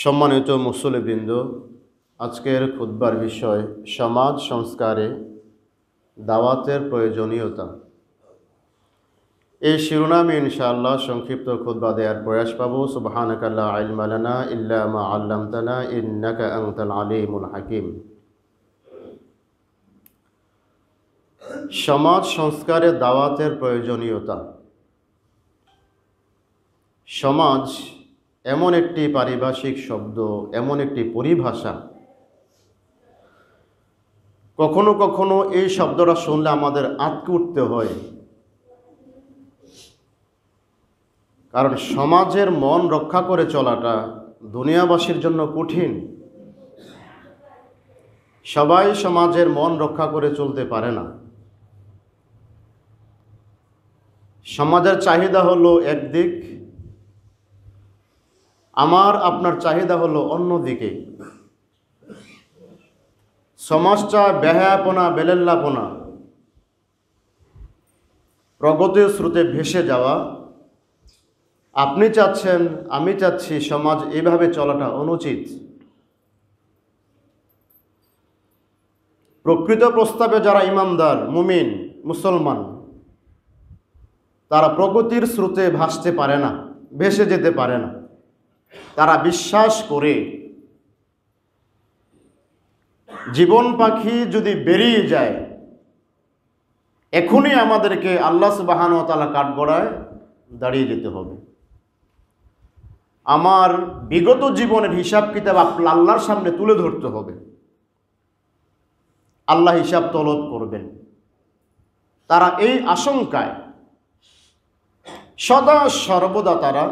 সম্মানিত মুসলিবৃন্দ আজকের খুদ্বার বিষয় সমাজ সংস্কারে দাওয়াতের প্রয়োজনীয়তা এই শিরোনামে ইনশাআল্লাহ সংক্ষিপ্ত খুদ্া দেওয়ার প্রয়াস পাবো সুবাহানকাল্লা আলমালানা ইল্লামা আল্লামতানা ইন্নাকা আংতাল আলিমুল হাকিম সমাজ সংস্কারে দাওয়াতের প্রয়োজনীয়তা সমাজ এমন একটি পারিভাষিক শব্দ এমন একটি পরিভাষা কখনো কখনো এই শব্দটা শুনলে আমাদের আটকে উঠতে হয় কারণ সমাজের মন রক্ষা করে চলাটা দুনিয়াবাসীর জন্য কঠিন সবাই সমাজের মন রক্ষা করে চলতে পারে না সমাজের চাহিদা হলো একদিক আমার আপনার চাহিদা হলো অন্যদিকে সমাজটা বেহায়াপনা বেলেল্লাপনা প্রগতির স্রোতে ভেসে যাওয়া আপনি চাচ্ছেন আমি চাচ্ছি সমাজ এভাবে চলাটা অনুচিত প্রকৃত প্রস্তাবে যারা ইমানদার মুমিন মুসলমান তারা প্রগতির স্রোতে ভাসতে পারে না ভেসে যেতে পারে না তারা বিশ্বাস করে জীবন পাখি যদি বেরিয়ে যায় এখনই আমাদেরকে আল্লাহ সুবাহান তালা কাঠগড়ায় দাঁড়িয়ে যেতে হবে আমার বিগত জীবনের হিসাব কিতাব আল্লাহর সামনে তুলে ধরতে হবে আল্লাহ হিসাব তলব করবেন তারা এই আশঙ্কায় সদা সর্বদা তারা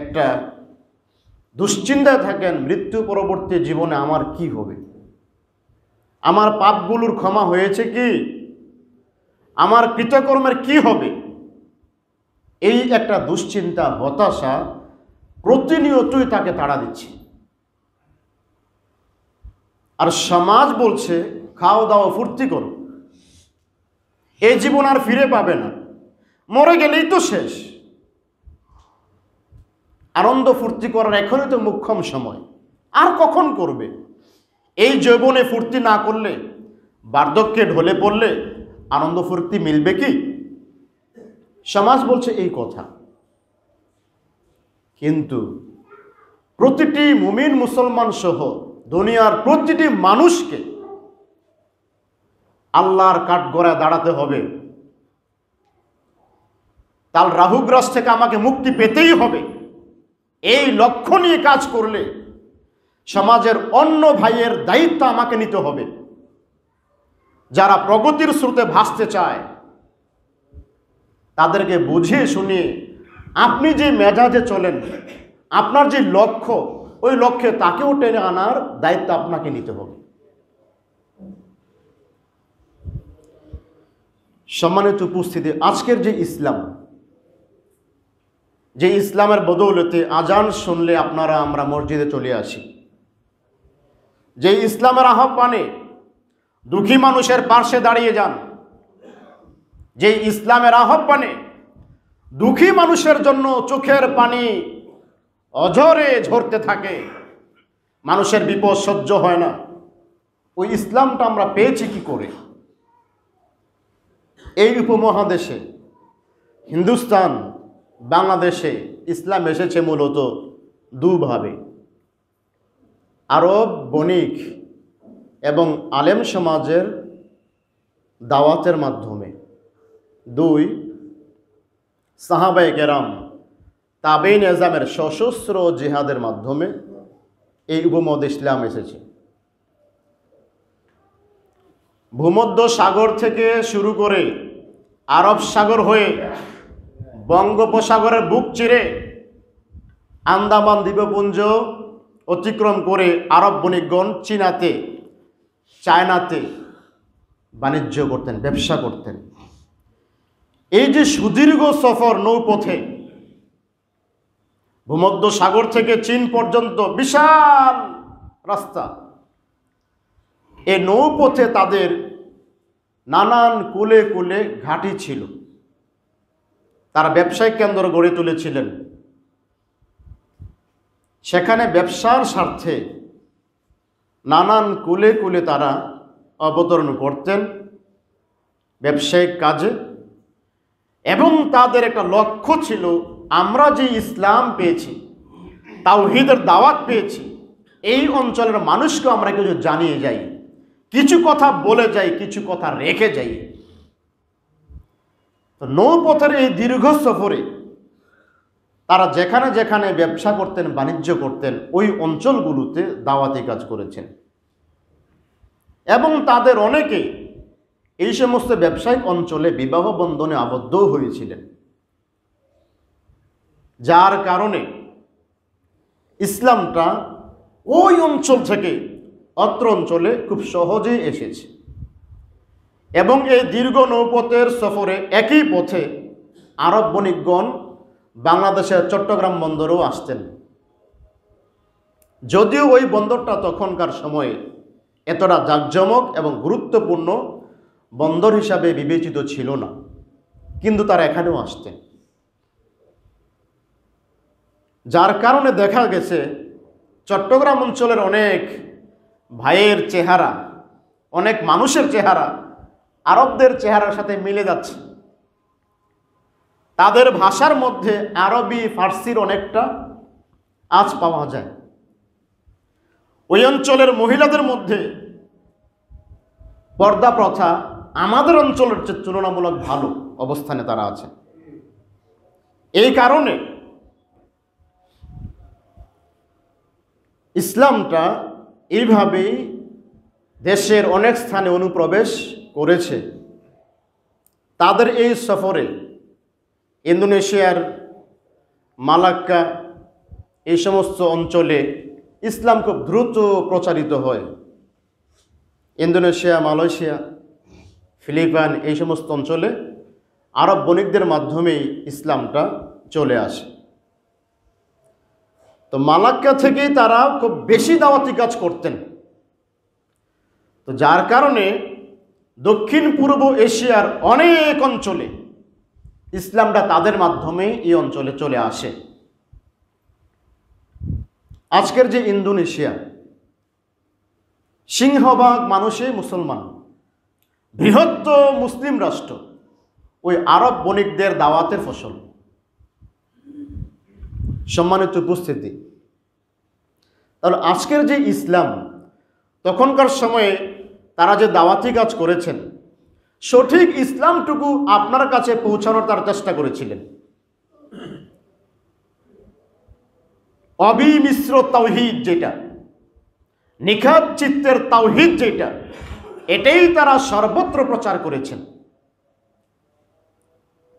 একটা দুশ্চিন্তায় থাকেন মৃত্যু পরবর্তী জীবনে আমার কি হবে আমার পাপগুলোর ক্ষমা হয়েছে কি আমার কৃতকর্মের কি হবে এই একটা দুশ্চিন্তা হতাশা প্রতিনিয়তই তাকে তাড়া দিচ্ছে আর সমাজ বলছে খাও দাও ফুর্তি করো এই জীবন আর ফিরে পাবে না মরে গেলেই তো শেষ আনন্দ ফুর্তি করার এখনই তো মুখ্যম সময় আর কখন করবে এই যৌবনে ফুর্তি না করলে বার্ধক্যে ঢলে পড়লে আনন্দ ফুর্তি মিলবে কি সমাজ বলছে এই কথা কিন্তু প্রতিটি মুমিন মুসলমান সহ দুনিয়ার প্রতিটি মানুষকে আল্লাহর কাঠগড়ায় দাঁড়াতে হবে তার রাহুগ্রাস থেকে আমাকে মুক্তি পেতেই হবে এই লক্ষ্য নিয়ে কাজ করলে সমাজের অন্য ভাইয়ের দায়িত্ব আমাকে নিতে হবে যারা প্রগতির স্রোতে ভাসতে চায় তাদেরকে বুঝিয়ে শুনিয়ে আপনি যে মেজাজে চলেন আপনার যে লক্ষ্য ওই লক্ষ্যে তাকেও টেনে আনার দায়িত্ব আপনাকে নিতে হবে সম্মানিত উপস্থিতি আজকের যে ইসলাম যে ইসলামের বদৌলতে আজান শুনলে আপনারা আমরা মসজিদে চলে আসি যে ইসলামের আহ্বানে দুঃখী মানুষের পার্শ্বে দাঁড়িয়ে যান যে ইসলামের আহ্বানে দুঃখী মানুষের জন্য চোখের পানি অঝরে ঝরতে থাকে মানুষের বিপদ সহ্য হয় না ওই ইসলামটা আমরা পেয়েছি কি করে এই উপমহাদেশে হিন্দুস্তান বাংলাদেশে ইসলাম এসেছে মূলত দুভাবে আরব বণিক এবং আলেম সমাজের দাওয়াতের মাধ্যমে দুই সাহাবাই কেরাম তাবেইন এজামের সশস্ত্র জেহাদের মাধ্যমে এই উপমদ ইসলাম এসেছে ভূমধ্য সাগর থেকে শুরু করে আরব সাগর হয়ে বঙ্গোপসাগরের বুক চিরে আন্দামান দ্বীপপুঞ্জ অতিক্রম করে আরব বণিকগণ চীনাতে চায়নাতে বাণিজ্য করতেন ব্যবসা করতেন এই যে সুদীর্ঘ সফর নৌপথে ভূমধ্য সাগর থেকে চীন পর্যন্ত বিশাল রাস্তা এ নৌপথে তাদের নানান কুলে কুলে ঘাঁটি ছিল তারা ব্যবসায়িক কেন্দ্র গড়ে তুলেছিলেন সেখানে ব্যবসার স্বার্থে নানান কুলে কুলে তারা অবতরণ করতেন ব্যবসায়িক কাজে এবং তাদের একটা লক্ষ্য ছিল আমরা যে ইসলাম পেয়েছি তাওহিদের দাওয়াত পেয়েছি এই অঞ্চলের মানুষকে আমরা কিছু জানিয়ে যাই কিছু কথা বলে যাই কিছু কথা রেখে যাই তো নৌপথের এই দীর্ঘ সফরে তারা যেখানে যেখানে ব্যবসা করতেন বাণিজ্য করতেন ওই অঞ্চলগুলোতে দাওয়াতি কাজ করেছেন এবং তাদের অনেকে এই সমস্ত ব্যবসায়িক অঞ্চলে বিবাহ বন্ধনে আবদ্ধ হয়েছিলেন যার কারণে ইসলামটা ওই অঞ্চল থেকে অত্র অঞ্চলে খুব সহজে এসেছে এবং এই দীর্ঘ নৌপথের সফরে একই পথে আরব বণিকগণ বাংলাদেশের চট্টগ্রাম বন্দরও আসতেন যদিও ওই বন্দরটা তখনকার সময়ে এতটা জাঁকজমক এবং গুরুত্বপূর্ণ বন্দর হিসাবে বিবেচিত ছিল না কিন্তু তারা এখানেও আসতেন যার কারণে দেখা গেছে চট্টগ্রাম অঞ্চলের অনেক ভাইয়ের চেহারা অনেক মানুষের চেহারা আরবদের চেহারার সাথে মিলে যাচ্ছে তাদের ভাষার মধ্যে আরবি ফার্সির অনেকটা আজ পাওয়া যায় ওই অঞ্চলের মহিলাদের মধ্যে পর্দা প্রথা আমাদের অঞ্চলের চেয়ে তুলনামূলক ভালো অবস্থানে তারা আছে এই কারণে ইসলামটা এইভাবেই দেশের অনেক স্থানে অনুপ্রবেশ করেছে তাদের এই সফরে ইন্দোনেশিয়ার মালাক্কা এই সমস্ত অঞ্চলে ইসলাম খুব দ্রুত প্রচারিত হয় ইন্দোনেশিয়া মালয়েশিয়া ফিলিপাইন এই সমস্ত অঞ্চলে আরব বণিকদের মাধ্যমেই ইসলামটা চলে আসে তো মালাক্কা থেকেই তারা খুব বেশি দাওয়াতি কাজ করতেন তো যার কারণে দক্ষিণ পূর্ব এশিয়ার অনেক অঞ্চলে ইসলামটা তাদের মাধ্যমেই এই অঞ্চলে চলে আসে আজকের যে ইন্দোনেশিয়া সিংহবাগ মানুষই মুসলমান বৃহত্তর মুসলিম রাষ্ট্র ওই আরব বণিকদের দাওয়াতের ফসল সম্মানিত উপস্থিতি তাহলে আজকের যে ইসলাম তখনকার সময়ে তারা যে দাওয়াতি কাজ করেছেন সঠিক ইসলামটুকু আপনার কাছে পৌঁছানোর তার চেষ্টা করেছিলেন অবিমিশ্র তাওহিদ যেটা নিখাত চিত্তের তাওহিদ যেটা এটাই তারা সর্বত্র প্রচার করেছেন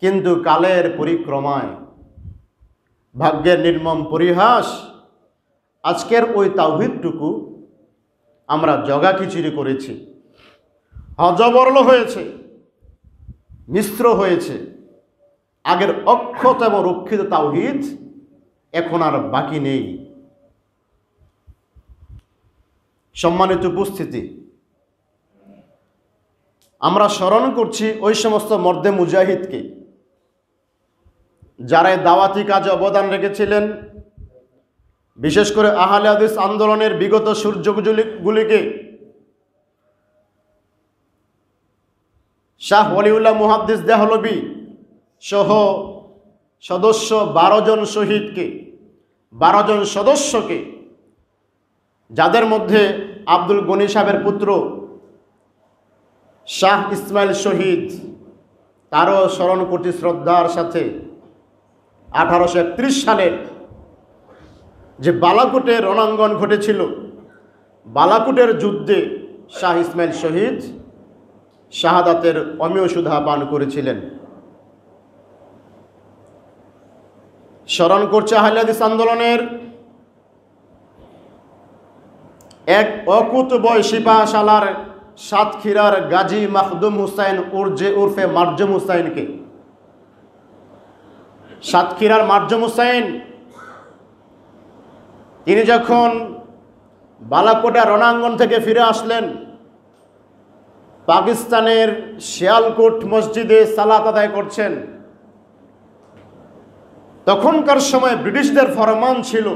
কিন্তু কালের পরিক্রমায় ভাগ্যের নির্মম পরিহাস আজকের ওই তাওহিদটুকু আমরা জগা কিচিরি করেছি অজবরল হয়েছে মিশ্র হয়েছে আগের অক্ষত এবং রক্ষিত তাওহিদ এখন আর বাকি নেই সম্মানিত উপস্থিতি আমরা স্মরণ করছি ওই সমস্ত মর্দে মুজাহিদকে যারা দাওয়াতি কাজে অবদান রেখেছিলেন বিশেষ করে আহলে হাদিস আন্দোলনের বিগত সূর্যগুলিকে শাহ ওয়ালিউল্লাহ মুহাদ্দিস দেহলবি সহ সদস্য বারো জন শহীদকে বারো জন সদস্যকে যাদের মধ্যে আব্দুল গনি সাহেবের পুত্র শাহ ইসমাইল শহীদ তারও স্মরণ করতে শ্রদ্ধার সাথে আঠারোশো সালের যে বালাকুটের রণাঙ্গন ঘটেছিল বালাকুটের যুদ্ধে শাহ ইসমাইল শহীদ শাহাদাতের অমীয় সুধা পান করেছিলেন স্মরণ করছে আহলাদিস আন্দোলনের এক অকুত বয়সী সাতক্ষীরার গাজী মাহদুম হুসাইন উর্জে উর্ফে মার্জুম হুসাইনকে সাতক্ষীরার মার্জুম হুসাইন তিনি যখন বালাকোটা রণাঙ্গন থেকে ফিরে আসলেন পাকিস্তানের শিয়ালকোট মসজিদে সালাত আদায় করছেন তখনকার সময় ব্রিটিশদের ফরমান ছিল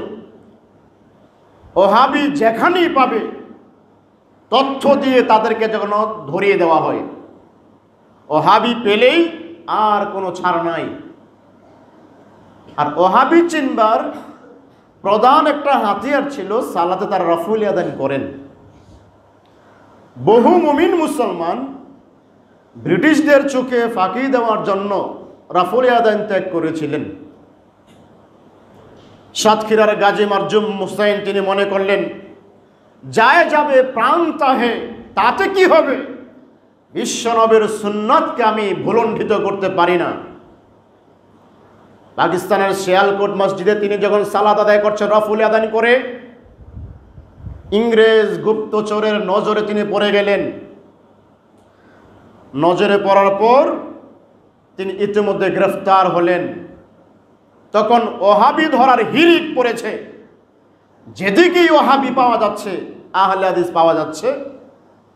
ওহাবি যেখানেই পাবে তথ্য দিয়ে তাদেরকে যখন ধরিয়ে দেওয়া হয় ওহাবি পেলেই আর কোনো ছাড় নাই আর ওহাবি চিনবার প্রধান একটা হাতিয়ার ছিল সালাতে তারা রফুল আদান করেন বহু মুমিন মুসলমান ব্রিটিশদের চোখে ফাঁকি দেওয়ার জন্য রাফুল আদান ত্যাগ করেছিলেন সাতক্ষীরার গাজী মার্জুম মুসাইন তিনি মনে করলেন যায় যাবে প্রাণ তাহে তাতে কি হবে বিশ্বনবের সুন্নাতকে আমি ভুলণ্ঠিত করতে পারি না পাকিস্তানের শেয়ালকোট মসজিদে তিনি যখন সালাদ আদায় করছেন রফুল আদানি করে ইংরেজ গুপ্তচরের নজরে তিনি পড়ে গেলেন নজরে পড়ার পর তিনি ইতিমধ্যে গ্রেফতার হলেন তখন ওহাবি ধরার হিরিক পড়েছে যেদিকেই ওহাবি পাওয়া যাচ্ছে আহলে আদিস পাওয়া যাচ্ছে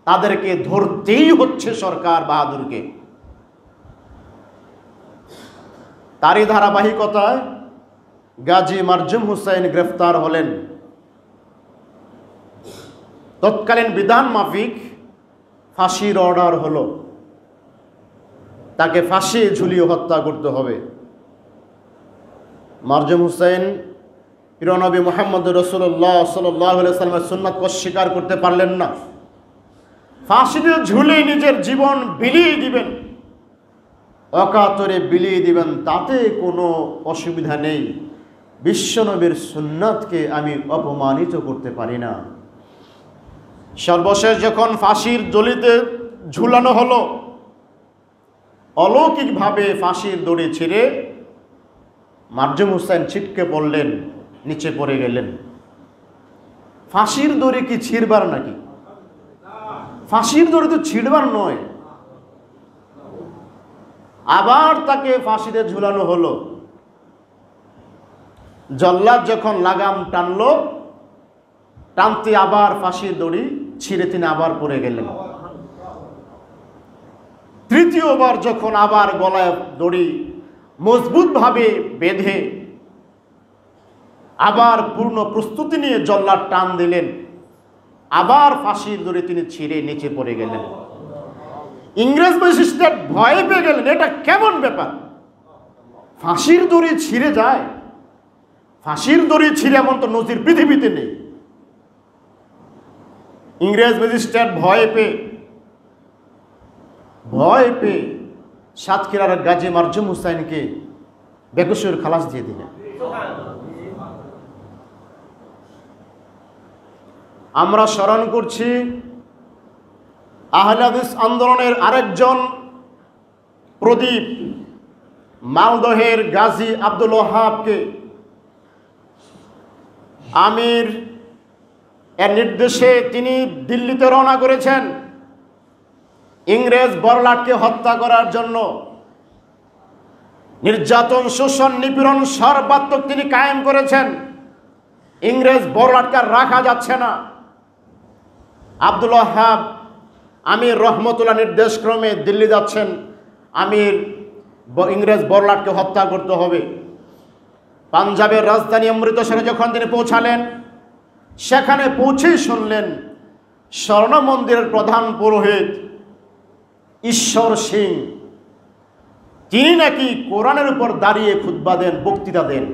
তাদেরকে ধরতেই হচ্ছে সরকার বাহাদুরকে তারই ধারাবাহিকতায় গাজী মারজুম হুসাইন গ্রেফতার হলেন তৎকালীন বিধান মাফিক ফাঁসির অর্ডার হল তাকে ফাঁসি ঝুলিয়ে হত্যা করতে হবে মারজুম হুসাইন হিরনবী মোহাম্মদ রসুল্লাহ সাল্লামের সুন্নাত স্বীকার করতে পারলেন না ফাঁসিতে ঝুলে নিজের জীবন বিলিয়ে দিবেন অকাতরে বিলিয়ে দিবেন তাতে কোনো অসুবিধা নেই বিশ্বনবীর সুন্নাতকে আমি অপমানিত করতে পারি না সর্বশেষ যখন ফাঁসির দলিতে ঝুলানো হলো অলৌকিকভাবে ফাঁসির দড়ি ছিঁড়ে মার্জুম হুসেন ছিটকে পড়লেন নিচে পড়ে গেলেন ফাঁসির দড়ি কি ছিঁড়বার নাকি ফাঁসির দড়ি তো ছিঁড়বার নয় আবার তাকে ফাঁসিতে ঝুলানো হলো জল্লাদ যখন লাগাম টানল টানতে আবার ফাঁসির দড়ি ছিঁড়ে তিনি আবার পড়ে গেলেন তৃতীয়বার যখন আবার গলায় দড়ি মজবুতভাবে বেঁধে আবার পূর্ণ প্রস্তুতি নিয়ে জল্লাদ টান দিলেন আবার ফাঁসির দড়ি তিনি ছিঁড়ে নিচে পড়ে গেলেন ইংরেজ বৈশিষ্ট্যের ভয় পেয়ে গেলেন এটা কেমন ব্যাপার ফাঁসির দড়ি ছিঁড়ে যায় ফাঁসির দড়ি ছিঁড়ে এমন তো নজির পৃথিবীতে নেই ইংরেজ ম্যাজিস্ট্রেট ভয় পেয়ে ভয় পেয়ে সাতক্ষীরার গাজী মার্জুম হুসাইনকে বেকসুর খালাস দিয়ে দিলেন আমরা স্মরণ করছি আহলাদিস আন্দোলনের আরেকজন প্রদীপ মালদহের গাজী আব্দুল হাবকে আমির এর নির্দেশে তিনি দিল্লিতে রওনা করেছেন ইংরেজ বড়লাটকে হত্যা করার জন্য নির্যাতন শোষণ নিপীড়ন সর্বাত্মক তিনি কায়েম করেছেন ইংরেজ বড়লাটকে রাখা যাচ্ছে না আব্দুল হাব আমির রহমতুল্লাহ নির্দেশক্রমে দিল্লি যাচ্ছেন আমির ইংরেজ বড়লাটকে হত্যা করতে হবে পাঞ্জাবের রাজধানী অমৃতসরে যখন তিনি পৌঁছালেন সেখানে পৌঁছেই শুনলেন স্বর্ণ মন্দিরের প্রধান পুরোহিত ঈশ্বর সিং তিনি নাকি কোরআনের উপর দাঁড়িয়ে খুদ্া দেন বক্তৃতা দেন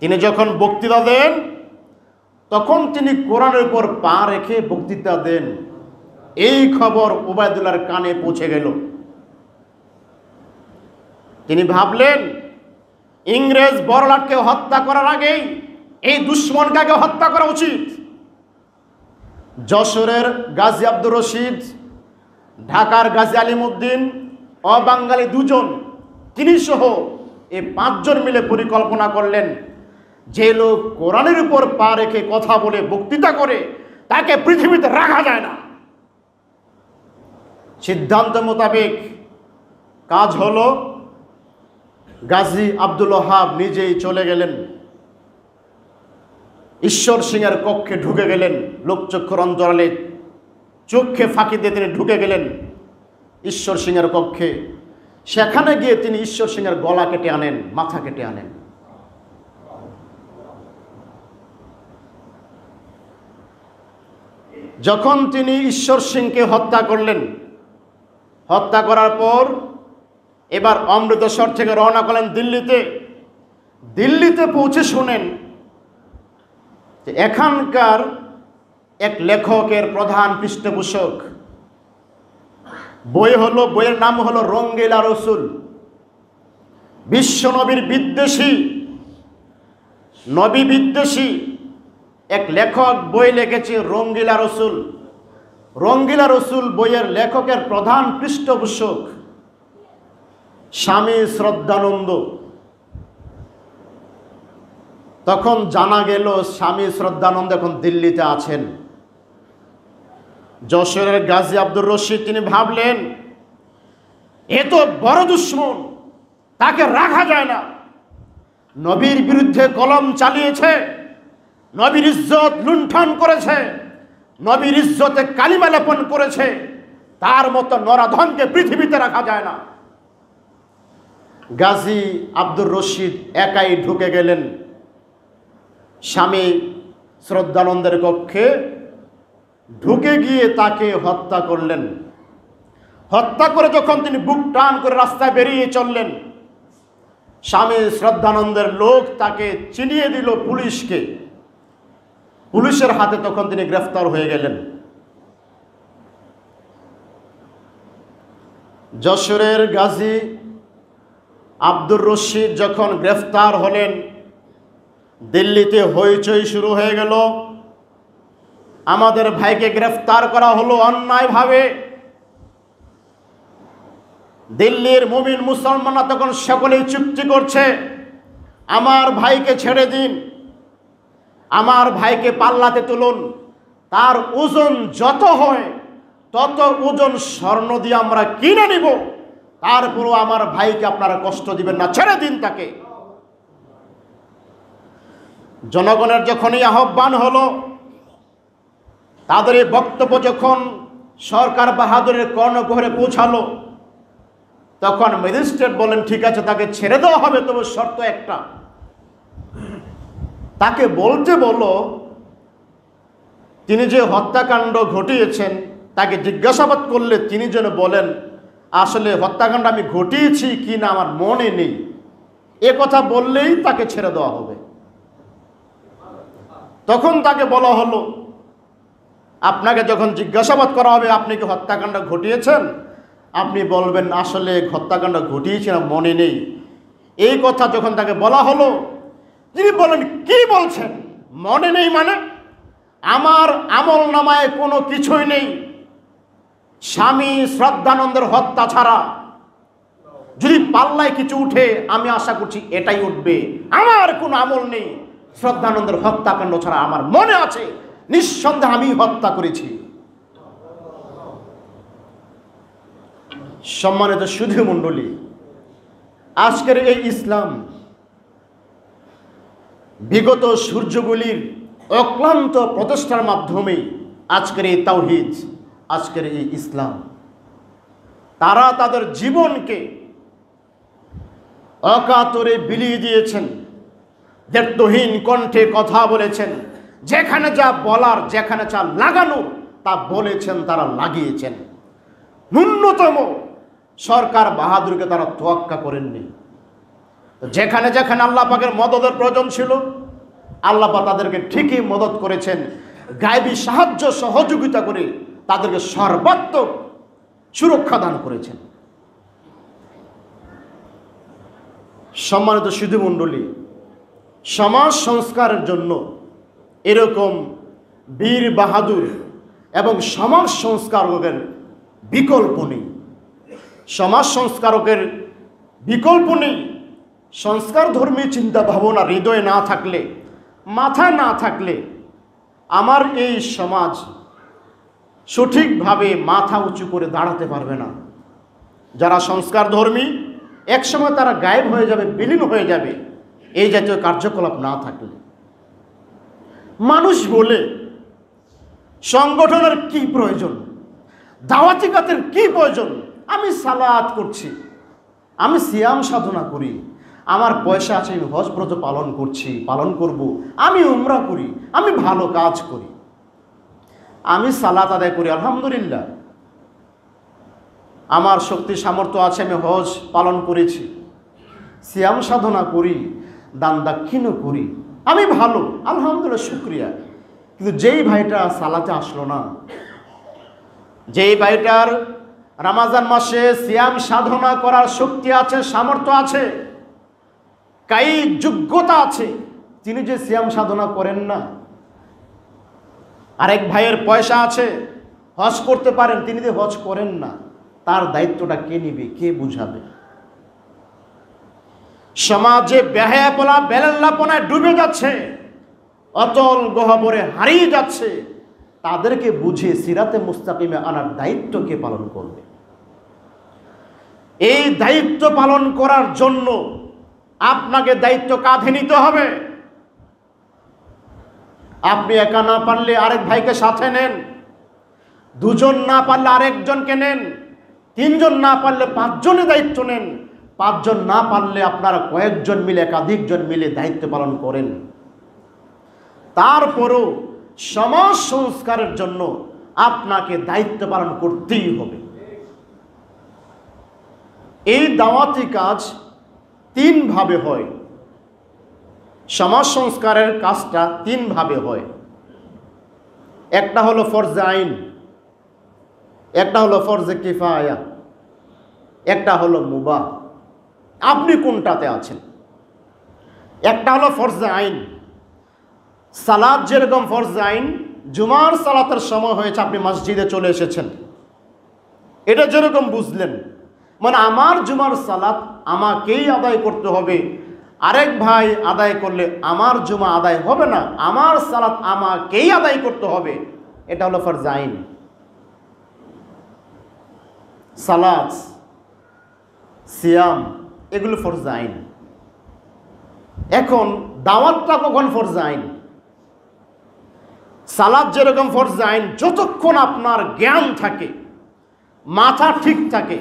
তিনি যখন বক্তৃতা দেন তখন তিনি কোরআনের উপর পা রেখে বক্তৃতা দেন এই খবর ওবায়দুল্লার কানে পৌঁছে গেল তিনি ভাবলেন ইংরেজ বড়লাটকে হত্যা করার আগেই এই দুশ্মনটাকে হত্যা করা উচিত যশোরের গাজী আব্দুর রশিদ ঢাকার গাজী আলিমুদ্দিন অবাঙ্গালি দুজন তিনি সহ এই পাঁচজন মিলে পরিকল্পনা করলেন যে লোক কোরআনের উপর পা রেখে কথা বলে বক্তৃতা করে তাকে পৃথিবীতে রাখা যায় না সিদ্ধান্ত মোতাবেক কাজ হল গাজী আব্দুল হাব নিজেই চলে গেলেন ঈশ্বর সিংয়ের কক্ষে ঢুকে গেলেন লোকচক্ষুর অন্তরালে চোখে ফাঁকি দিয়ে তিনি ঢুকে গেলেন ঈশ্বর সিংয়ের কক্ষে সেখানে গিয়ে তিনি ঈশ্বর সিংয়ের গলা কেটে আনেন মাথা কেটে আনেন যখন তিনি ঈশ্বর সিংকে হত্যা করলেন হত্যা করার পর এবার অমৃতসর থেকে রওনা করলেন দিল্লিতে দিল্লিতে পৌঁছে শোনেন যে এখানকার এক লেখকের প্রধান পৃষ্ঠপোষক বই হল বইয়ের নাম হলো রঙ্গিলা রসুল বিশ্বনবীর বিদ্বেষী নবী বিদ্বেষী এক লেখক বই লিখেছে রঙ্গিলা রসুল রঙ্গিলা রসুল বইয়ের লেখকের প্রধান পৃষ্ঠপোষক স্বামী শ্রদ্ধানন্দ তখন জানা গেল স্বামী শ্রদ্ধানন্দ এখন দিল্লিতে আছেন যশোরের গাজী আব্দুর রশিদ তিনি ভাবলেন এ তো বড় দুশ্মন তাকে রাখা যায় না নবীর বিরুদ্ধে কলম চালিয়েছে নবীর ইজ্জত লুণ্ঠন করেছে নবীর ইজ্জতে কালিমা লেপন করেছে তার মতো নরাধনকে পৃথিবীতে রাখা যায় না গাজী আব্দুর রশিদ একাই ঢুকে গেলেন স্বামী শ্রদ্ধানন্দের কক্ষে ঢুকে গিয়ে তাকে হত্যা করলেন হত্যা করে যখন তিনি বুক টান করে রাস্তায় বেরিয়ে চললেন স্বামী শ্রদ্ধানন্দের লোক তাকে চিনিয়ে দিল পুলিশকে পুলিশের হাতে তখন তিনি গ্রেফতার হয়ে গেলেন যশোরের গাজী আব্দুর রশিদ যখন গ্রেফতার হলেন দিল্লিতে হইচই শুরু হয়ে গেল আমাদের ভাইকে গ্রেফতার করা হলো অন্যায়ভাবে দিল্লির মুমিন মুসলমানরা তখন সকলেই চুক্তি করছে আমার ভাইকে ছেড়ে দিন আমার ভাইকে পাল্লাতে তুলুন তার ওজন যত হয় তত ওজন স্বর্ণ দিয়ে আমরা কিনে নিব তারপরও আমার ভাইকে আপনারা কষ্ট দিবেন না ছেড়ে দিন তাকে জনগণের যখনই আহ্বান হলো তাদের এই বক্তব্য যখন সরকার বাহাদুরের কর্ণগ্রহে পৌঁছালো তখন ম্যাজিস্ট্রেট বলেন ঠিক আছে তাকে ছেড়ে দেওয়া হবে তবে শর্ত একটা তাকে বলতে বলো তিনি যে হত্যাকাণ্ড ঘটিয়েছেন তাকে জিজ্ঞাসাবাদ করলে তিনি যেন বলেন আসলে হত্যাকাণ্ড আমি ঘটিয়েছি কি না আমার মনে নেই এ কথা বললেই তাকে ছেড়ে দেওয়া হবে তখন তাকে বলা হলো আপনাকে যখন জিজ্ঞাসাবাদ করা হবে আপনি কি হত্যাকাণ্ড ঘটিয়েছেন আপনি বলবেন আসলে হত্যাকাণ্ড ঘটিয়েছি না মনে নেই এই কথা যখন তাকে বলা হলো তিনি বলেন কি বলছেন মনে নেই মানে আমার আমল নামায় কোনো কিছুই নেই স্বামী শ্রদ্ধানন্দের হত্যা ছাড়া যদি পাল্লায় কিছু উঠে আমি আশা করছি এটাই উঠবে আমার কোনো আমল নেই শ্রদ্ধানন্দের হত্যাকাণ্ড ছাড়া আমার মনে আছে নিঃসন্দেহে আমি হত্যা করেছি সম্মানিত সুধী মণ্ডলী আজকের এই ইসলাম বিগত সূর্যগুলির অক্লান্ত প্রচেষ্টার মাধ্যমে আজকের এই তাওহিদ আজকের এই ইসলাম তারা তাদের জীবনকে অকাতরে বিলিয়ে দিয়েছেন দেবতহীন কণ্ঠে কথা বলেছেন যেখানে যা বলার যেখানে যা লাগানো তা বলেছেন তারা লাগিয়েছেন ন্যূনতম সরকার বাহাদুরকে তারা তোয়াক্কা করেননি যেখানে যেখানে আল্লাহ পাকের মদদের প্রয়োজন ছিল আল্লাহ পাক তাদেরকে ঠিকই মদত করেছেন গায়েবী সাহায্য সহযোগিতা করে তাদেরকে সর্বাত্মক সুরক্ষা দান করেছেন সম্মানিত সিধুমণ্ডলী সমাজ সংস্কারের জন্য এরকম বীর বাহাদুর এবং সমাজ সংস্কারকের বিকল্প নেই সমাজ সংস্কারকের বিকল্প নেই সংস্কার ধর্মী চিন্তা ভাবনা হৃদয়ে না থাকলে মাথায় না থাকলে আমার এই সমাজ সঠিকভাবে মাথা উঁচু করে দাঁড়াতে পারবে না যারা সংস্কার ধর্মী একসময় তারা গায়েব হয়ে যাবে বিলীন হয়ে যাবে এই জাতীয় কার্যকলাপ না থাকলে মানুষ বলে সংগঠনের কি প্রয়োজন দাওয়াতিকাতের কি প্রয়োজন আমি সালাত করছি আমি সিয়াম সাধনা করি আমার পয়সা আছে আমি হজব্রত পালন করছি পালন করব। আমি উমরা করি আমি ভালো কাজ করি আমি সালাত আদায় করি আলহামদুলিল্লাহ আমার শক্তি সামর্থ্য আছে আমি হজ পালন করেছি শ্যাম সাধনা করি দান দাক্ষিণ্য করি আমি ভালো আলহামদুলিল্লাহ শুক্রিয়া কিন্তু যেই ভাইটা সালাতে আসলো না যেই ভাইটার রামাজান মাসে শ্যাম সাধনা করার শক্তি আছে সামর্থ্য আছে কাই যোগ্যতা আছে তিনি যে সিয়াম সাধনা করেন না আরেক ভাইয়ের পয়সা আছে হজ করতে পারেন তিনি যে হজ করেন না তার দায়িত্বটা কে নিবে কে বুঝাবে সমাজে ব্যাহাপলা বেলাল্লাপনায় ডুবে যাচ্ছে অতল গহবরে হারিয়ে যাচ্ছে তাদেরকে বুঝে সিরাতে মুস্তাকিমে আনার দায়িত্ব কে পালন করবে এই দায়িত্ব পালন করার জন্য আপনাকে দায়িত্ব কাঁধে নিতে হবে আপনি একা না পারলে আরেক ভাইকে সাথে নেন দুজন না পারলে আরেকজনকে নেন তিনজন না পারলে পাঁচজনে দায়িত্ব নেন পাঁচজন না পারলে আপনারা কয়েকজন মিলে একাধিকজন মিলে দায়িত্ব পালন করেন তারপরও সমাজ সংস্কারের জন্য আপনাকে দায়িত্ব পালন করতেই হবে এই দাওয়াতি কাজ তিনভাবে হয় সমাজ সংস্কারের কাজটা তিনভাবে হয় একটা হলো ফরজে আইন একটা হলো ফরজে কিফায়া একটা হলো মুবা আপনি কোনটাতে আছেন একটা হলো ফরজে আইন সালাদ যেরকম ফরজে আইন জুমার সালাতের সময় হয়েছে আপনি মসজিদে চলে এসেছেন এটা যেরকম বুঝলেন মানে আমার জুমার সালাত আমাকেই আদায় করতে হবে আরেক ভাই আদায় করলে আমার জুমা আদায় হবে না আমার সালাত আমাকেই আদায় করতে হবে এটা হলো ফর জাইন সালাদ সিয়াম এগুলো ফর জাইন এখন দাওয়াতটা কখন ফর জাইন সালাদ যেরকম ফর জাইন যতক্ষণ আপনার জ্ঞান থাকে মাথা ঠিক থাকে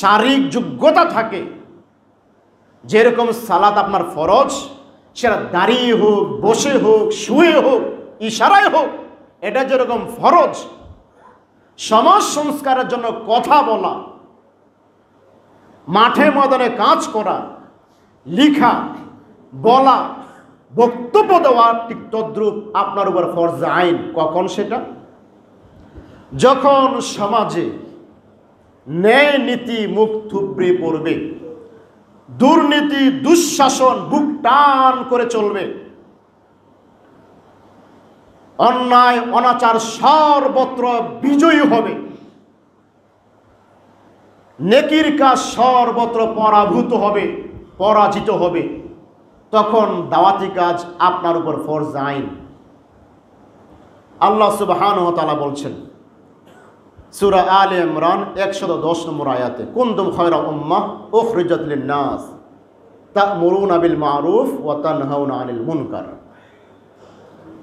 শারীরিক যোগ্যতা থাকে যেরকম সালাত আপনার ফরজ সেটা দাঁড়িয়ে হোক বসে হোক শুয়ে হোক ইশারায় হোক এটা যেরকম ফরজ সমাজ সংস্কারের জন্য কথা বলা মাঠে ময়দানে কাজ করা লিখা বলা বক্তব্য দেওয়া ঠিক তদ্রুপ আপনার উপর ফরজ আইন কখন সেটা যখন সমাজে ন্যায় নীতি মুখ থুবড়ে পড়বে দুর্নীতি দুঃশাসন বুক টান করে চলবে অন্যায় অনাচার সর্বত্র বিজয়ী হবে নেকির কাজ সর্বত্র পরাভূত হবে পরাজিত হবে তখন দাওয়াতি কাজ আপনার উপর ফরজ আইন আল্লাহ সুবাহান বলছেন সুরা আল ইমরান একশত দশ নম্বর আয়াতে কুন্দুম খয়রা উম্মাহ ও নাস তা মরুন আবিল মারুফ ও তানহাউন আনিল মুনকার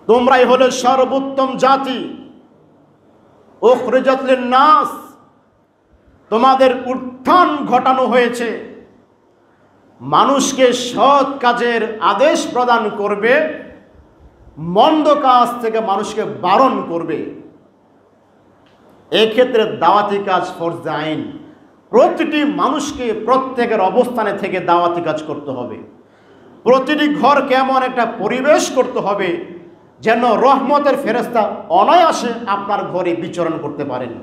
তোমরাই হলে সর্বোত্তম জাতি ও হৃজতলিন নাস তোমাদের উত্থান ঘটানো হয়েছে মানুষকে সৎ কাজের আদেশ প্রদান করবে মন্দ কাজ থেকে মানুষকে বারণ করবে এক্ষেত্রে দাওয়াতি কাজ ফরজ আইন প্রতিটি মানুষকে প্রত্যেকের অবস্থানে থেকে দাওয়াতি কাজ করতে হবে প্রতিটি ঘর কেমন একটা পরিবেশ করতে হবে যেন রহমতের ফেরস্তা অনায়াসে আপনার ঘরে বিচরণ করতে পারেন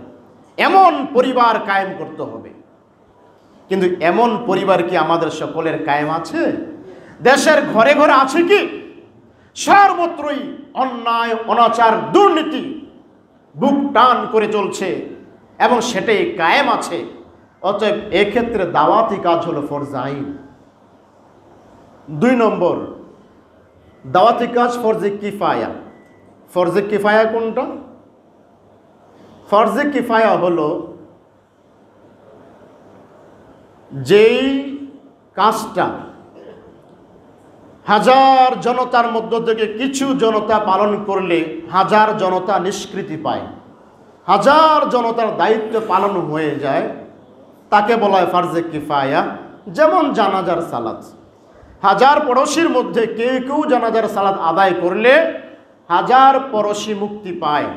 এমন পরিবার কায়েম করতে হবে কিন্তু এমন পরিবার কি আমাদের সকলের কায়েম আছে দেশের ঘরে ঘরে আছে কি সর্বত্রই অন্যায় অনাচার দুর্নীতি বুক টান করে চলছে এবং সেটাই কায়েম আছে অতএব এক্ষেত্রে দাওয়াতি কাজ হলো ফর জাইন দুই নম্বর দাওয়াতি কাজ ফরজে কিফায়া ফরজে কিফায়া কোনটা ফরজে কিফায়া হল যেই কাজটা হাজার জনতার মধ্য থেকে কিছু জনতা পালন করলে হাজার জনতা নিষ্কৃতি পায় হাজার জনতার দায়িত্ব পালন হয়ে যায় তাকে বলা হয় ফার্জে কিফায়া যেমন জানাজার সালাদ হাজার পড়শির মধ্যে কেউ কেউ জানাজার সালাদ আদায় করলে হাজার পড়শি মুক্তি পায়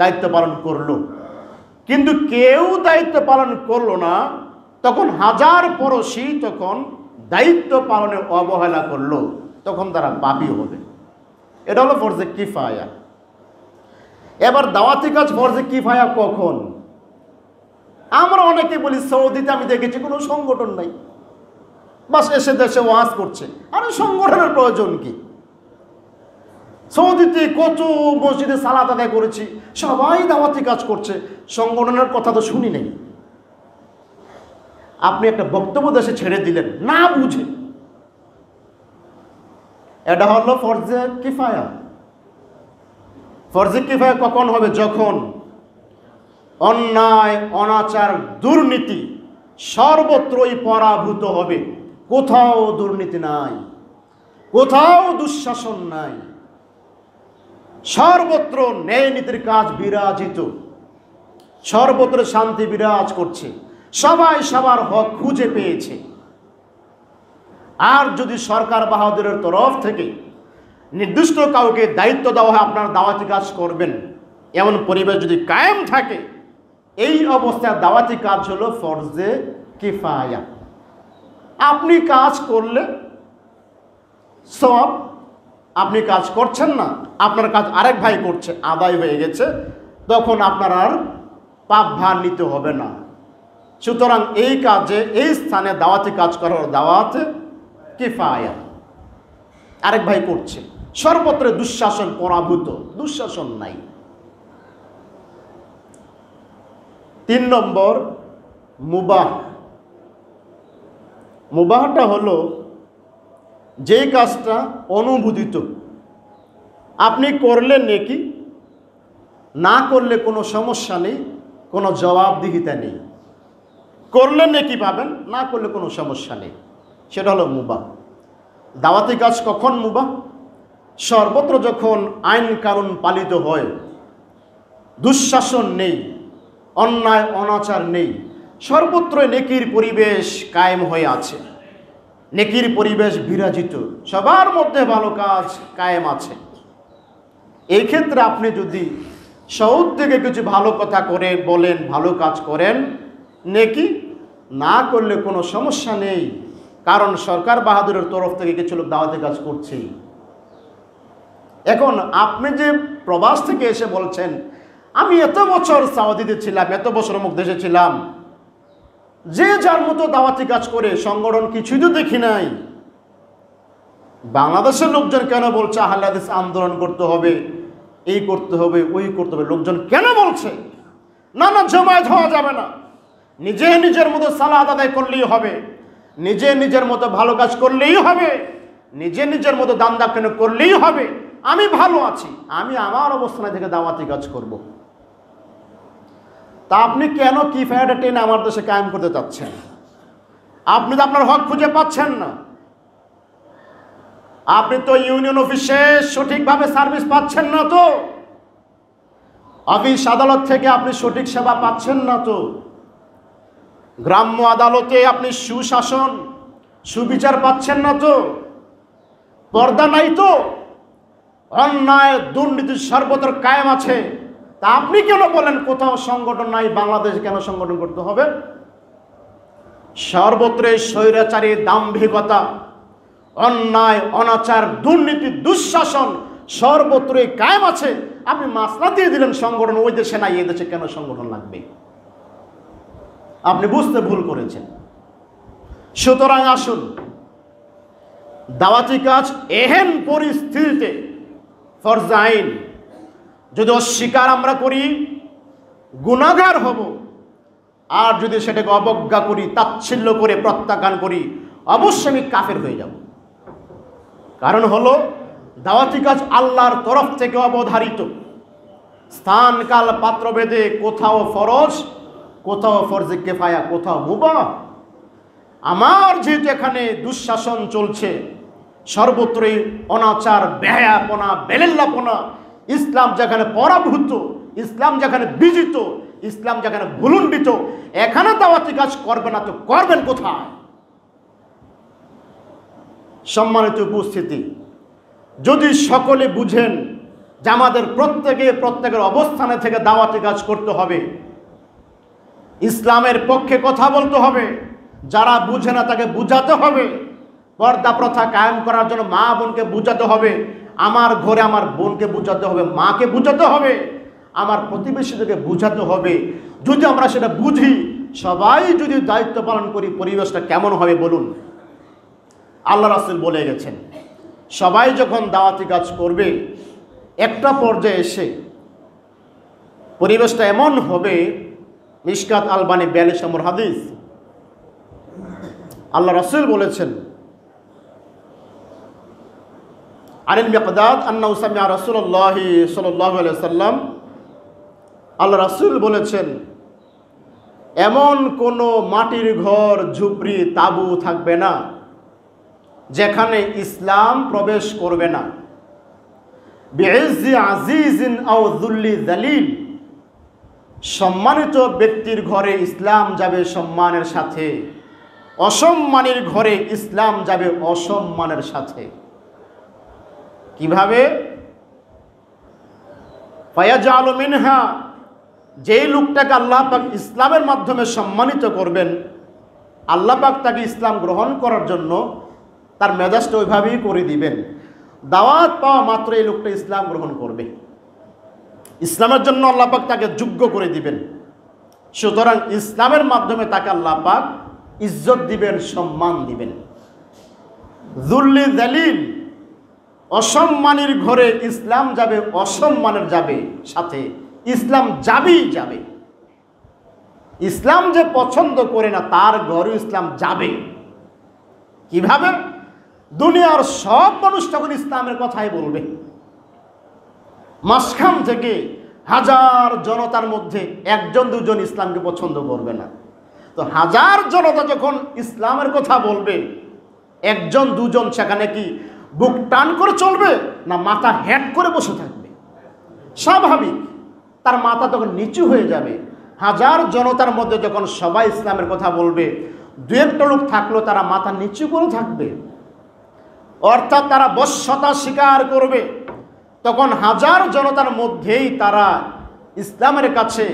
দায়িত্ব পালন করল কিন্তু কেউ দায়িত্ব পালন করলো না তখন হাজার পড়শি তখন দায়িত্ব পালনে অবহেলা করলো তখন তারা পাপি হবে এটা হলো ফরজে কিফায়া এবার দাওয়াতি কাজ ফরজে কিফায়া কখন আমরা অনেকে বলি সৌদিতে আমি দেখেছি কোনো সংগঠন নাই বাস এসে দেশে ওয়াজ করছে আরে সংগঠনের প্রয়োজন কি সৌদিতে কত মসজিদে সালাত আদায় করেছি সবাই দাওয়াতি কাজ করছে সংগঠনের কথা তো শুনি নাই আপনি একটা বক্তব্য দেশে ছেড়ে দিলেন না বুঝে এটা হলো ফরজে কিফায়া ফরজে কিফায়া কখন হবে যখন অন্যায় অনাচার দুর্নীতি সর্বত্রই পরাভূত হবে কোথাও দুর্নীতি নাই কোথাও দুঃশাসন নাই সর্বত্র ন্যায় নীতির কাজ বিরাজিত সর্বত্র শান্তি বিরাজ করছে সবাই সবার হক খুঁজে পেয়েছে আর যদি সরকার বাহাদুরের তরফ থেকে নির্দিষ্ট কাউকে দায়িত্ব দেওয়া হয় আপনার দাওয়াতি কাজ করবেন এমন পরিবেশ যদি কায়েম থাকে এই অবস্থায় দাওয়াতি কাজ হলো ফরজে কিফায়া আপনি কাজ করলে সব আপনি কাজ করছেন না আপনার কাজ আরেক ভাই করছে আদায় হয়ে গেছে তখন আপনার আর পাপ ভার নিতে হবে না সুতরাং এই কাজে এই স্থানে দাওয়াতি কাজ করার দাওয়াত কিফায়া আরেক ভাই করছে সর্বত্রে দুঃশাসন পরাভূত দুঃশাসন নাই তিন নম্বর মুবাহ মুবাহটা হলো যে কাজটা অনুমোদিত আপনি করলেন নেকি না করলে কোনো সমস্যা নেই কোনো জবাবদিহিতা নেই করলে নেকি পাবেন না করলে কোনো সমস্যা নেই সেটা হলো মুবা দাওয়াতি কাজ কখন মুবা সর্বত্র যখন আইন কানুন পালিত হয় দুঃশাসন নেই অন্যায় অনাচার নেই সর্বত্র নেকির পরিবেশ কায়েম হয়ে আছে নেকির পরিবেশ বিরাজিত সবার মধ্যে ভালো কাজ কায়েম আছে এই ক্ষেত্রে আপনি যদি সৌদ থেকে কিছু ভালো কথা করে বলেন ভালো কাজ করেন নেকি না করলে কোনো সমস্যা নেই কারণ সরকার বাহাদুরের তরফ থেকে কিছু লোক দাওয়াতি কাজ করছে এখন আপনি যে প্রবাস থেকে এসে বলছেন আমি এত বছর সাউদিতে ছিলাম এত বছর মুখ দেশে ছিলাম যে যার মতো দাওয়াতি কাজ করে সংগঠন কিছুই তো দেখি নাই বাংলাদেশের লোকজন কেন বলছে আহ্লাদেশ আন্দোলন করতে হবে এই করতে হবে ওই করতে হবে লোকজন কেন বলছে না না জমায়েত হওয়া যাবে না নিজে নিজের মতো সালাদ আদায় করলেই হবে নিজে নিজের মতো ভালো কাজ করলেই হবে নিজে নিজের মতো দান দাক্ষিণ্য করলেই হবে আমি ভালো আছি আমি আমার অবস্থানে থেকে দাওয়াতি কাজ করব। তা আপনি কেন কি ফায়ারটা টেনে আমার দেশে কায়েম করতে চাচ্ছেন আপনি তো আপনার হক খুঁজে পাচ্ছেন না আপনি তো ইউনিয়ন অফিসে সঠিকভাবে সার্ভিস পাচ্ছেন না তো অফিস আদালত থেকে আপনি সঠিক সেবা পাচ্ছেন না তো গ্রাম্য আদালতে আপনি সুশাসন সুবিচার পাচ্ছেন না তো পর্দা নাই তো অন্যায় দুর্নীতি সর্বত্র কায়েম আছে তা আপনি কেন বলেন কোথাও সংগঠন নাই বাংলাদেশ কেন সংগঠন করতে হবে সর্বত্রে স্বৈরাচারী দাম্ভিকতা অন্যায় অনাচার দুর্নীতি দুঃশাসন সর্বত্রই কায়েম আছে আপনি মাসলা দিয়ে দিলেন সংগঠন ওই দেশে নাই এই দেশে কেন সংগঠন লাগবে আপনি বুঝতে ভুল করেছেন সুতরাং আসুন দাওয়াতি কাজ এহেন পরিস্থিতিতে ফরজ আইন যদি অস্বীকার আমরা করি গুণাগার হব আর যদি সেটাকে অবজ্ঞা করি তাচ্ছিল্য করে প্রত্যাখ্যান করি অবশ্যই আমি কাফের হয়ে যাব কারণ হলো দাওয়াতি কাজ আল্লাহর তরফ থেকে অবধারিত স্থান কাল পাত্রভেদে কোথাও ফরজ কোথাও ফরজে কেফায়া কোথাও মুবা আমার যেহেতু এখানে দুঃশাসন চলছে সর্বত্রই অনাচার ব্যয়াপনা বেলেল্লাপনা ইসলাম যেখানে পরাভূত ইসলাম যেখানে বিজিত ইসলাম যেখানে ভুলুণ্ডিত এখানে দাওয়াতি কাজ করবে না তো করবেন কোথায় সম্মানিত উপস্থিতি যদি সকলে বুঝেন যে আমাদের প্রত্যেকে প্রত্যেকের অবস্থানে থেকে দাওয়াতি কাজ করতে হবে ইসলামের পক্ষে কথা বলতে হবে যারা বুঝে না তাকে বুঝাতে হবে পর্দা প্রথা কায়েম করার জন্য মা বোনকে বুঝাতে হবে আমার ঘরে আমার বোনকে বুঝাতে হবে মাকে বুঝাতে হবে আমার প্রতিবেশীদেরকে বুঝাতে হবে যদি আমরা সেটা বুঝি সবাই যদি দায়িত্ব পালন করি পরিবেশটা কেমন হবে বলুন আল্লাহ রাসুল বলে গেছেন সবাই যখন দাওয়াতি কাজ করবে একটা পর্যায়ে এসে পরিবেশটা এমন হবে মিশকাত আলবানি বিয়াল্লিশ নম্বর হাদিস আল্লাহ রসুল বলেছেন আনিল মেকদাদ আন্না উসামিয়া রসুল্লাহি সাল্লাহ সাল্লাম আল্লাহ রসুল বলেছেন এমন কোনো মাটির ঘর ঝুপড়ি তাবু থাকবে না যেখানে ইসলাম প্রবেশ করবে না বেজি আজিজিন আও দুল্লি জালিল সম্মানিত ব্যক্তির ঘরে ইসলাম যাবে সম্মানের সাথে অসম্মানের ঘরে ইসলাম যাবে অসম্মানের সাথে কিভাবে ফয়াজ মিনহা যেই লোকটাকে আল্লাহ পাক ইসলামের মাধ্যমে সম্মানিত করবেন আল্লাহ পাক তাকে ইসলাম গ্রহণ করার জন্য তার মেজাজটা ওইভাবেই করে দিবেন দাওয়াত পাওয়া মাত্র এই লোকটা ইসলাম গ্রহণ করবে ইসলামের জন্য আল্লাপাক তাকে যোগ্য করে দিবেন সুতরাং ইসলামের মাধ্যমে তাকে আল্লাপাক ইজ্জত দিবেন সম্মান দিবেন জুল্লি জালিল অসম্মানের ঘরে ইসলাম যাবে অসম্মানের যাবে সাথে ইসলাম যাবেই যাবে ইসলাম যে পছন্দ করে না তার ঘরে ইসলাম যাবে কিভাবে দুনিয়ার সব মানুষ তখন ইসলামের কথাই বলবে মাসখান থেকে হাজার জনতার মধ্যে একজন দুজন ইসলামকে পছন্দ করবে না তো হাজার জনতা যখন ইসলামের কথা বলবে একজন দুজন সেখানে কি বুক টান করে চলবে না মাথা হ্যাট করে বসে থাকবে স্বাভাবিক তার মাথা তখন নিচু হয়ে যাবে হাজার জনতার মধ্যে যখন সবাই ইসলামের কথা বলবে দু একটা লোক থাকলেও তারা মাথা নিচু করে থাকবে অর্থাৎ তারা বশ্যতা স্বীকার করবে তখন হাজার জনতার মধ্যেই তারা ইসলামের কাছে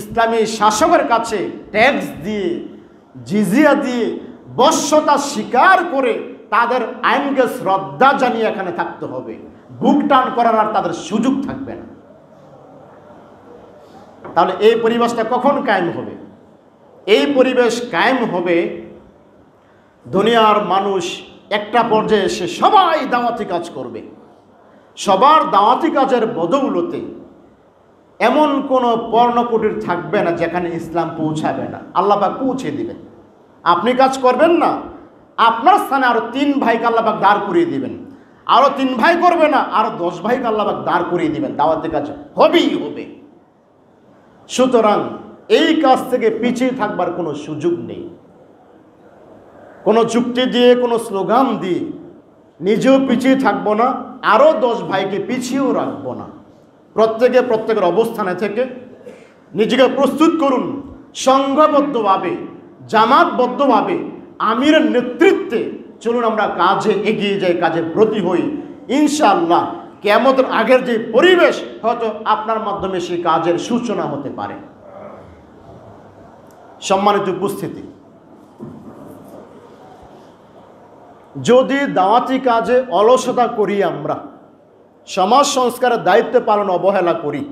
ইসলামী শাসকের কাছে ট্যাক্স দিয়ে জিজিয়া দিয়ে বশ্যতা স্বীকার করে তাদের আইনকে শ্রদ্ধা জানিয়ে এখানে থাকতে হবে বুক টান করার আর তাদের সুযোগ থাকবে না তাহলে এই পরিবেশটা কখন কায়েম হবে এই পরিবেশ কায়েম হবে দুনিয়ার মানুষ একটা পর্যায়ে এসে সবাই দাওয়াতি কাজ করবে সবার দাওয়াতি কাজের বদৌলতে এমন কোনো পর্ণকুটির থাকবে না যেখানে ইসলাম পৌঁছাবে না আল্লাপাক পৌঁছে দিবেন আপনি কাজ করবেন না আপনার স্থানে আরও তিন ভাইকে আল্লাপাক দাঁড় করিয়ে দিবেন আরও তিন ভাই করবে না আরও দশ ভাইকে আল্লাপাক দাঁড় করিয়ে দিবেন দাওয়াতি কাজ হবেই হবে সুতরাং এই কাজ থেকে পিছিয়ে থাকবার কোনো সুযোগ নেই কোনো যুক্তি দিয়ে কোনো স্লোগান দিয়ে নিজেও পিছিয়ে থাকবো না আরও দশ ভাইকে পিছিয়েও রাখবো না প্রত্যেকে প্রত্যেকের অবস্থানে থেকে নিজেকে প্রস্তুত করুন সংঘবদ্ধভাবে জামাতবদ্ধভাবে আমিরের নেতৃত্বে চলুন আমরা কাজে এগিয়ে যাই কাজে ব্রতী হই ইনশাআল্লাহ কেমতের আগের যে পরিবেশ হয়তো আপনার মাধ্যমে সেই কাজের সূচনা হতে পারে সম্মানিত উপস্থিতি যদি দাওয়াতি কাজে অলসতা করি আমরা সমাজ সংস্কারের দায়িত্ব পালন অবহেলা করি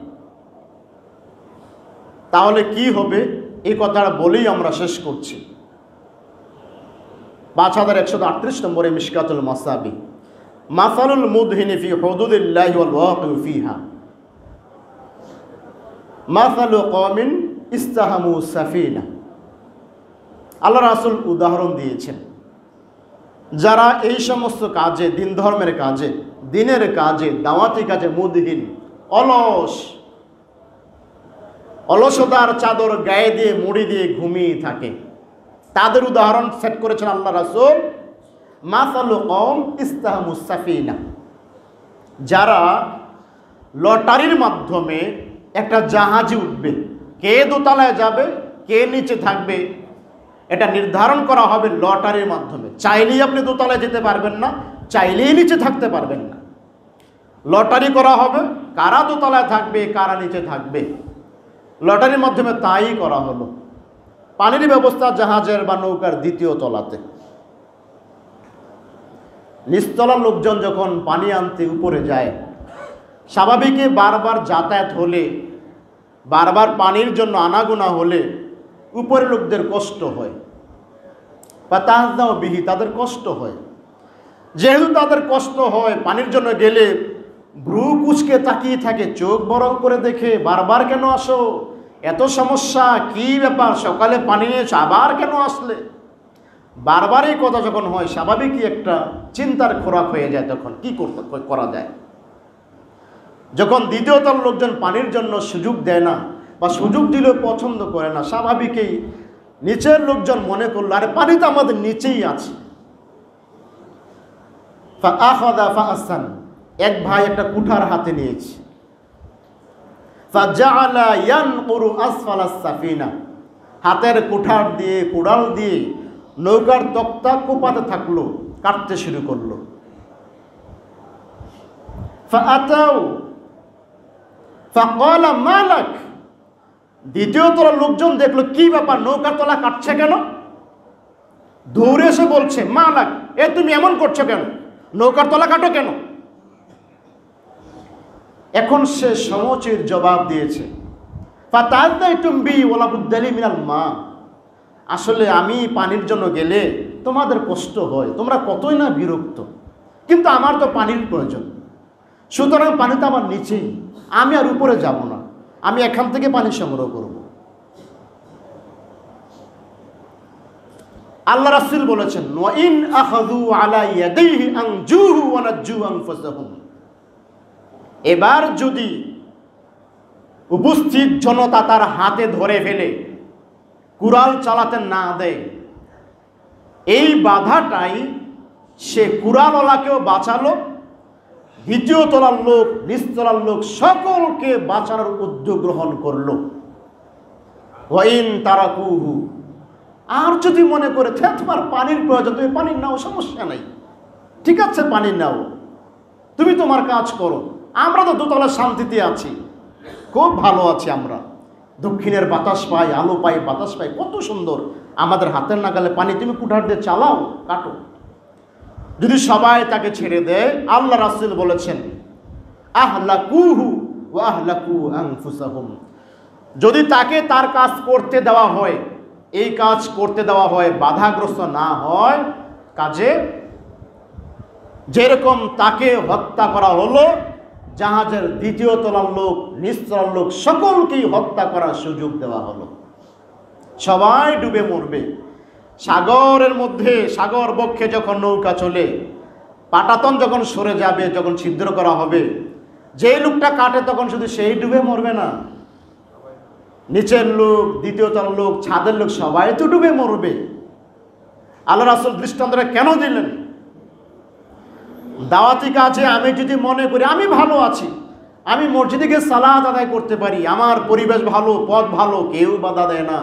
তাহলে কি হবে এই কথাটা বলেই আমরা শেষ করছি পাঁচ হাজার একশো আটত্রিশ নম্বরে মিসকাতুল মাসাবি মাসালুল মুদহিনিফি হদুদিল্লাহ ফিহা মাসালু কমিন ইস্তাহামু সাফিনা আল্লাহ রাসুল উদাহরণ দিয়েছেন যারা এই সমস্ত কাজে দিন ধর্মের কাজে দিনের কাজে দাওয়াতি কাজে মুদহীন অলস অলসতার চাদর গায়ে দিয়ে মুড়ি দিয়ে ঘুমিয়ে থাকে তাদের উদাহরণ সেট করেছেন আল্লাহ রাসুল মাসালু কম ইস্তাহমুসাফিনা যারা লটারির মাধ্যমে একটা জাহাজি উঠবে কে দোতলায় যাবে কে নিচে থাকবে এটা নির্ধারণ করা হবে লটারির মাধ্যমে চাইলেই আপনি দোতলায় যেতে পারবেন না চাইলেই নিচে থাকতে পারবেন না লটারি করা হবে কারা দোতলায় থাকবে কারা নিচে থাকবে লটারির মাধ্যমে তাই করা হলো পানির ব্যবস্থা জাহাজের বা নৌকার দ্বিতীয় তলাতে নিচতলার লোকজন যখন পানি আনতে উপরে যায় স্বাভাবিকে বারবার যাতায়াত হলে বারবার পানির জন্য আনাগোনা হলে উপরে লোকদের কষ্ট হয় বা বিহি তাদের কষ্ট হয় যেহেতু তাদের কষ্ট হয় পানির জন্য গেলে ভ্রু কুচকে তাকিয়ে থাকে চোখ বরং করে দেখে বারবার কেন আসো এত সমস্যা কি ব্যাপার সকালে পানি নিয়েছো আবার কেন আসলে বারবার এই কথা যখন হয় স্বাভাবিকই একটা চিন্তার খোরাক হয়ে যায় তখন কি করতে করা যায় যখন দ্বিতীয়তর লোকজন পানির জন্য সুযোগ দেয় না বা সুযোগ দিলেও পছন্দ করে না স্বাভাবিকই নিচের লোকজন মনে করলো আরে পানি তো আমাদের নিচেই আছে এক ভাই একটা কুঠার হাতে নিয়েছে হাতের কুঠার দিয়ে কুড়াল দিয়ে নৌকার তক্তা কোপাতে থাকলো কাটতে শুরু করলো মালাক দ্বিতীয় তলার লোকজন দেখলো কি ব্যাপার নৌকার তলা কাটছে কেন দৌড়ে এসে বলছে মা লাগ এ তুমি এমন করছো কেন নৌকার তলা কাটো কেন এখন সে সমচের জবাব দিয়েছে মিনাল মা আসলে আমি পানির জন্য গেলে তোমাদের কষ্ট হয় তোমরা কতই না বিরক্ত কিন্তু আমার তো পানির প্রয়োজন সুতরাং পানি তো আমার নিচেই আমি আর উপরে যাব না আমি এখান থেকে পানি সংগ্রহ করব আল্লাহ রাসুল বলেছেন এবার যদি উপস্থিত জনতা তার হাতে ধরে ফেলে কুরাল চালাতে না দেয় এই বাধাটাই সে কুরালওয়ালাকেও বাঁচালো দ্বিতীয় তলার লোক নিচতলার লোক সকলকে বাঁচানোর উদ্যোগ গ্রহণ করল ওয়াইন তারা কুহু আর যদি মনে করে তোমার পানির প্রয়োজন তুমি পানির নাও সমস্যা নাই ঠিক আছে পানি নাও তুমি তোমার কাজ করো আমরা তো দোতলা শান্তিতে আছি খুব ভালো আছি আমরা দক্ষিণের বাতাস পাই আলো পাই বাতাস পাই কত সুন্দর আমাদের হাতের নাগালে পানি তুমি কুঠার দিয়ে চালাও কাটো যদি সবাই তাকে ছেড়ে দেয় আল্লাহ রাসুল বলেছেন আহলাকুহু যদি তাকে তার কাজ করতে দেওয়া হয় এই কাজ করতে দেওয়া হয় বাধাগ্রস্ত না হয় কাজে যেরকম তাকে হত্যা করা হলো জাহাজের দ্বিতীয় তলার লোক নিস্তলার লোক সকলকেই হত্যা করার সুযোগ দেওয়া হলো সবাই ডুবে মরবে সাগরের মধ্যে সাগর বক্ষে যখন নৌকা চলে পাটাতন যখন সরে যাবে যখন ছিদ্র করা হবে যে লোকটা কাটে তখন শুধু সেই ডুবে মরবে না নিচের লোক দ্বিতীয় লোক ছাদের লোক সবাই তো ডুবে মরবে আল্লাহ রাসুল দৃষ্টান্তরা কেন দিলেন দাওয়াতি কাজে আমি যদি মনে করি আমি ভালো আছি আমি মসজিদে গিয়ে সালাদ আদায় করতে পারি আমার পরিবেশ ভালো পথ ভালো কেউ বাধা দেয় না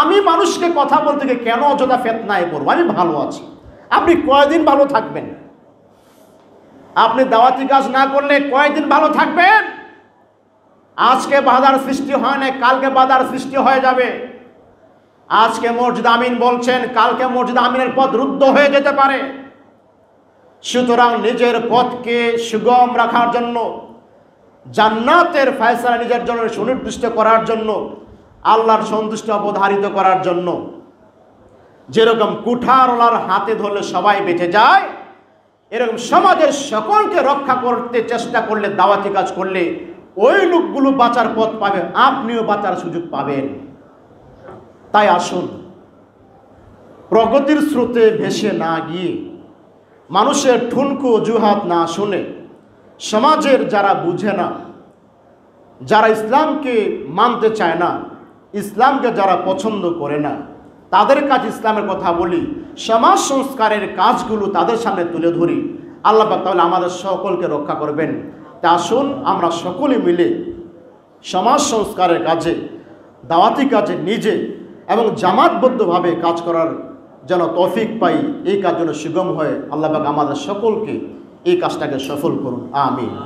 আমি মানুষকে কথা বলতে গিয়ে কেন অযথা ফেতনায় পড়বো আমি ভালো আছি আপনি কয়দিন ভালো থাকবেন আপনি দাওয়াতি কাজ না করলে কয়দিন ভালো থাকবেন আজকে বাধার সৃষ্টি হয় না কালকে বাধার সৃষ্টি হয়ে যাবে আজকে মসজিদ আমিন বলছেন কালকে মসজিদ আমিনের পথ রুদ্ধ হয়ে যেতে পারে সুতরাং নিজের পথকে সুগম রাখার জন্য জান্নাতের ফায়সালা নিজের জন্য সুনির্দিষ্ট করার জন্য আল্লাহর সন্তুষ্ট অবধারিত করার জন্য যেরকম কুঠারওয়ালার হাতে ধরলে সবাই বেঁচে যায় এরকম সমাজের সকলকে রক্ষা করতে চেষ্টা করলে দাওয়াতি কাজ করলে ওই লোকগুলো বাঁচার পথ পাবে আপনিও বাঁচার সুযোগ পাবেন তাই আসুন প্রগতির স্রোতে ভেসে না গিয়ে মানুষের ঠুনকু অজুহাত না শুনে সমাজের যারা বুঝে না যারা ইসলামকে মানতে চায় না ইসলামকে যারা পছন্দ করে না তাদের কাজ ইসলামের কথা বলি সমাজ সংস্কারের কাজগুলো তাদের সামনে তুলে ধরি আল্লাহ তাহলে আমাদের সকলকে রক্ষা করবেন তা আসুন আমরা সকলে মিলে সমাজ সংস্কারের কাজে দাওয়াতি কাজে নিজে এবং জামাতবদ্ধভাবে কাজ করার যেন তফিক পাই এই কাজ যেন সুগম হয় আল্লাহবাক আমাদের সকলকে এই কাজটাকে সফল করুন আমি